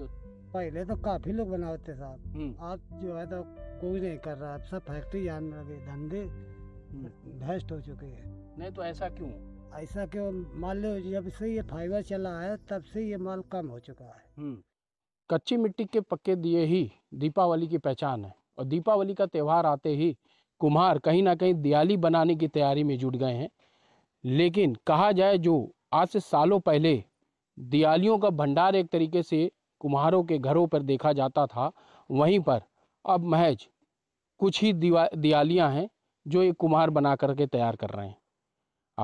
तो पहले तो काफी लोग बनाते साहब हम्म। आप जो है तो कोई नहीं कर रहा सब फैक्ट्री आने लगे धंधे भ्रष्ट हम्म। हो चुके हैं नहीं तो ऐसा क्यों ऐसा क्यों मान लो जब से ये फाइबर चला है तब से ये माल कम हो चुका है हम्म। कच्ची मिट्टी के पक्के दिए ही दीपावली की पहचान है और दीपावली का त्यौहार आते ही कुम्हार कहीं ना कहीं दियाली बनाने की तैयारी में जुट गए हैं लेकिन कहा जाए जो आज से सालों पहले दियालियों का भंडार एक तरीके से कुम्हारों के घरों पर देखा जाता था वहीं पर अब महज कुछ ही दिवा दियालियाँ हैं जो ये कुम्हार बना करके तैयार कर रहे हैं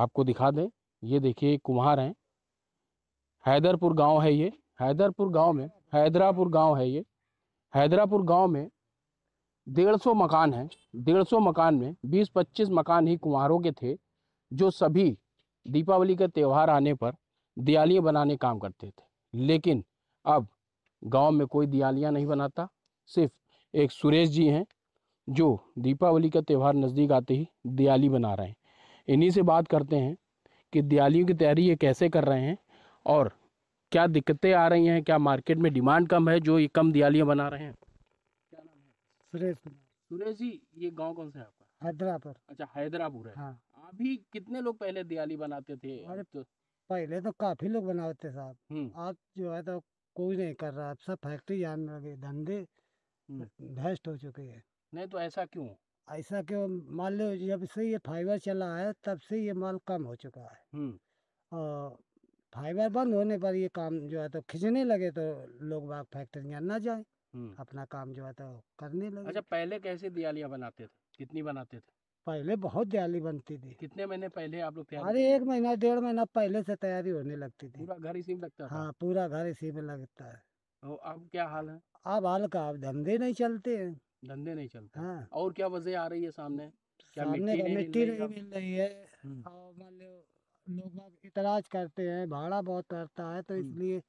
आपको दिखा दें ये देखिए कुम्हार हैं हैदरपुर गांव है ये हैदरपुर गांव में हैदरापुर गांव है ये हैदरापुर गांव में डेढ़ सौ मकान हैं डेढ़ सौ मकान में बीस पच्चीस मकान ही कुम्हारों के थे जो सभी दीपावली का त्यौहार आने पर दियालियाँ बनाने काम करते थे लेकिन अब गांव में कोई दियालियां नहीं बनाता सिर्फ एक सुरेश जी हैं जो दीपावली का त्यौहार नज़दीक आते ही दियाली बना रहे हैं इन्हीं से बात करते हैं कि दियालियों की तैयारी ये कैसे कर रहे हैं और क्या दिक्कतें आ रही हैं क्या मार्केट में डिमांड कम है जो ये कम दियालियाँ बना रहे हैं क्या नाम है सुरेश सुरेश जी ये गाँव कौन सा है आपका हैदरापुर अच्छा हैदरापुर है हाँ अभी कितने लोग पहले दियाली बनाते थे पहले तो काफी लोग बनाते साहब हम्म। आज जो है तो कोई नहीं कर रहा अब सब फैक्ट्री आने लगे धंधे भ्रष्ट हम्म। हो चुके हैं नहीं तो ऐसा क्यों ऐसा क्यों मान लो जब से ये फाइबर चला है तब से ये माल कम हो चुका है और हम्म। फाइबर बंद होने पर ये काम जो है तो खींचने लगे तो लोग बाग फैक्ट्रियाँ ना जाए हम्म। अपना काम जो है तो करने लगे अच्छा पहले कैसे दियालियाँ बनाते थे कितनी बनाते थे पहले बहुत दयाली बनती थी कितने महीने पहले आप लोग अरे एक महीना डेढ़ महीना पहले से तैयारी होने लगती थी पूरा घर इसी में लगता हाँ पूरा घर इसी में लगता है तो अब क्या हाल है अब हाल का अब धंधे नहीं चलते हैं धंधे नहीं चलते हाँ। और क्या वजह आ रही है सामने क्या सामने मिट्टी नहीं मिल रही है और हम्म। हाँ, मान लो लोग इतराज करते हैं भाड़ा बहुत करता है तो हम्म। इसलिए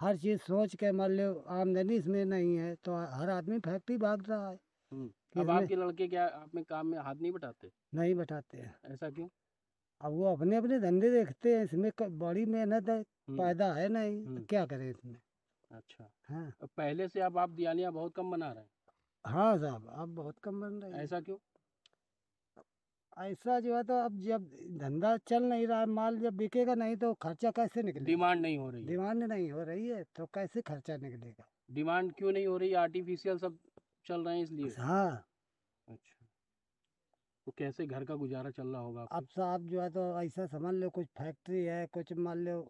हर चीज़ सोच के मान लो आमदनी इसमें नहीं है तो हर आदमी फैक्ट्री भाग रहा है हम्म, अब आपके लड़के क्या आपने काम में हाथ नहीं बटाते नहीं बटाते हैं ऐसा क्यों अब वो अपने अपने धंधे देखते हैं इसमें बड़ी मेहनत है हम्म। फायदा है नहीं तो हम्म। क्या करें इसमें अच्छा हाँ अब पहले से अब आप दियालियां बहुत कम बना रहे हाँ साहब आप बहुत कम बन रहे ऐसा क्यों ऐसा जो है तो अब जब धंधा चल नहीं रहा माल जब बिकेगा नहीं तो खर्चा कैसे निकलेगा डिमांड नहीं हो रही डिमांड नहीं हो रही है तो कैसे खर्चा निकलेगा डिमांड क्यों नहीं हो रही आर्टिफिशियल सब चल रहे हैं इसलिए अच्छा, हाँ अच्छा तो कैसे घर का गुजारा चल रहा होगा अब साहब तो जो है तो ऐसा समझ लो कुछ फैक्ट्री है कुछ मान लो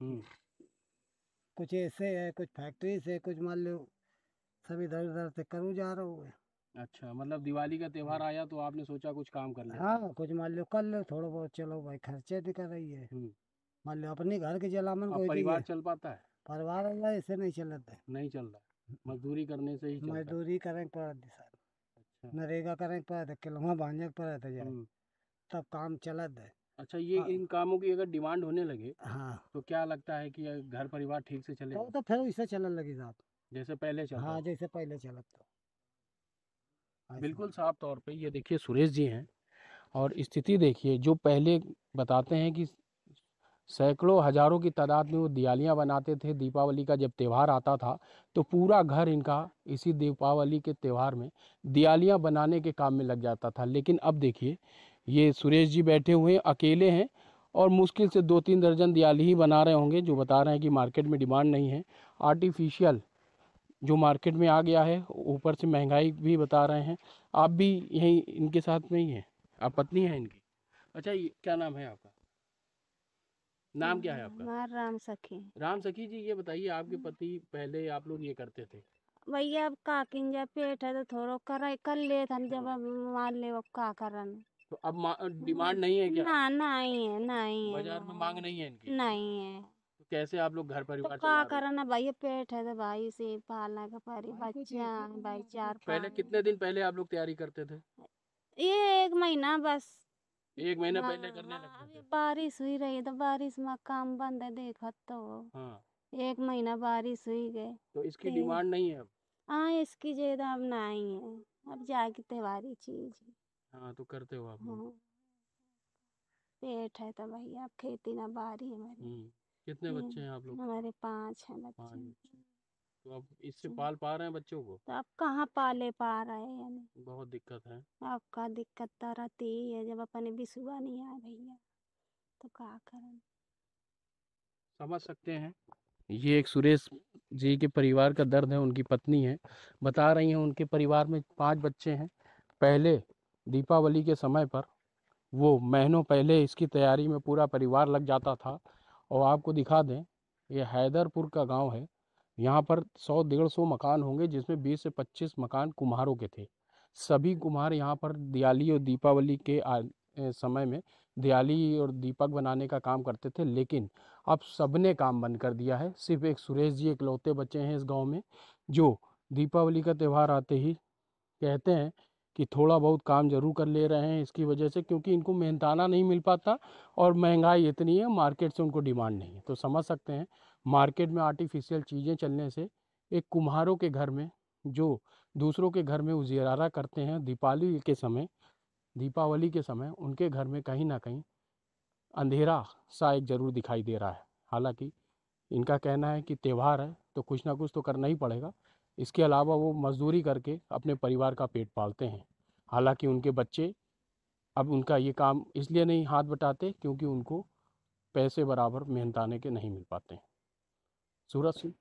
हम्म। कुछ ऐसे है कुछ फैक्ट्री से कुछ मान लो सब इधर उधर से करूँ जा रहा हूँ अच्छा मतलब दिवाली का त्योहार हाँ। आया तो आपने सोचा कुछ काम कर लिया हाँ कुछ मान लो कर लो थोड़ा बहुत चलो भाई खर्चे भी कर रही है हम्म। मान लो अपने घर के जलामन को परिवार चल पाता है परिवार ऐसे नहीं चलता नहीं चल रहा मजदूरी करने से ही मजदूरी करें पड़त थी साहब अच्छा नरेगा करें पड़त है किलवा भांजक पड़त है जरा। हम्म। तब काम चलत है अच्छा ये हाँ। इन कामों की अगर डिमांड होने लगे हाँ तो क्या लगता है कि घर परिवार ठीक से चले तो, तो फिर वैसे चलन लगी साहब जैसे पहले चलता हाँ जैसे पहले चलत तो बिल्कुल साफ तौर पे ये देखिए सुरेश जी हैं और स्थिति देखिए जो पहले बताते हैं कि सैकड़ों हजारों की तादाद में वो दियालियाँ बनाते थे दीपावली का जब त्यौहार आता था तो पूरा घर इनका इसी दीपावली के त्यौहार में दियालियाँ बनाने के काम में लग जाता था लेकिन अब देखिए ये सुरेश जी बैठे हुए हैं अकेले हैं और मुश्किल से दो तीन दर्जन दियाली ही बना रहे होंगे जो बता रहे हैं कि मार्केट में डिमांड नहीं है आर्टिफिशियल जो मार्केट में आ गया है ऊपर से महंगाई भी बता रहे हैं आप भी यहीं इनके साथ में ही हैं आप पत्नी हैं इनकी अच्छा क्या नाम है आपका नाम क्या है आपका हमारा राम सखी राम सखी जी ये बताइए आपके हम्म। पति पहले आप लोग ये करते थे भैया अब का किंजा पेट है तो थोड़ा कर कर ले था जब मान ले वो का करन तो अब डिमांड नहीं है क्या ना नहीं है नहीं है बाजार में मांग नहीं है इनकी नहीं है तो कैसे आप लोग घर तो परिवार तो का करना भाई पेट है तो भाई से पालना का परी बच्चा तो भाई चार पहले कितने दिन पहले आप लोग तैयारी करते थे ये एक महीना बस एक महीना हाँ, पहले करने हाँ, लगे थे बारिश हुई रही तो बारिश में काम बंद है देखो तो हाँ एक महीना बारिश हुई गए तो इसकी डिमांड नहीं है अब हाँ इसकी ज्यादा अब ना ही है अब जाके त्योहारी चीज है। हाँ तो करते हो आप लोग। हाँ पेट है तो भैया अब खेती ना बारी है हमारी हम्म कितने हम्म, बच्चे हैं आप लोग हमारे पांच है बच्चे पाँच। तो आप इससे पाल पा रहे हैं बच्चों को तो आप कहाँ पाले पा रहे हैं यानी बहुत दिक्कत है आपका दिक्कत तो रहती ही है जब अपने भी सुबह नहीं आए भैया तो क्या करें समझ सकते हैं ये एक सुरेश जी के परिवार का दर्द है उनकी पत्नी है बता रही हैं उनके परिवार में पांच बच्चे हैं पहले दीपावली के समय पर वो महीनों पहले इसकी तैयारी में पूरा परिवार लग जाता था और आपको दिखा दें ये हैदरपुर का गांव है यहाँ पर सौ डेढ़ सौ मकान होंगे जिसमें बीस से पच्चीस मकान कुम्हारों के थे सभी कुम्हार यहाँ पर दियाली और दीपावली के आ, समय में दियाली और दीपक बनाने का काम करते थे लेकिन अब सबने काम बंद कर दिया है सिर्फ एक सुरेश जी इकलौते बच्चे हैं इस गांव में जो दीपावली का त्यौहार आते ही कहते हैं कि थोड़ा बहुत काम जरूर कर ले रहे हैं इसकी वजह से क्योंकि इनको मेहनताना नहीं मिल पाता और महंगाई इतनी है मार्केट से उनको डिमांड नहीं है तो समझ सकते हैं मार्केट में आर्टिफिशियल चीज़ें चलने से एक कुम्हारों के घर में जो दूसरों के घर में उजियारा करते हैं दीपावली के समय दीपावली के समय उनके घर में कहीं ना कहीं अंधेरा सा एक ज़रूर दिखाई दे रहा है हालांकि इनका कहना है कि त्यौहार है तो कुछ ना कुछ तो करना ही पड़ेगा इसके अलावा वो मजदूरी करके अपने परिवार का पेट पालते हैं हालांकि उनके बच्चे अब उनका ये काम इसलिए नहीं हाथ बटाते क्योंकि उनको पैसे बराबर मेहनताने के नहीं मिल पाते हैं सूरज सिंह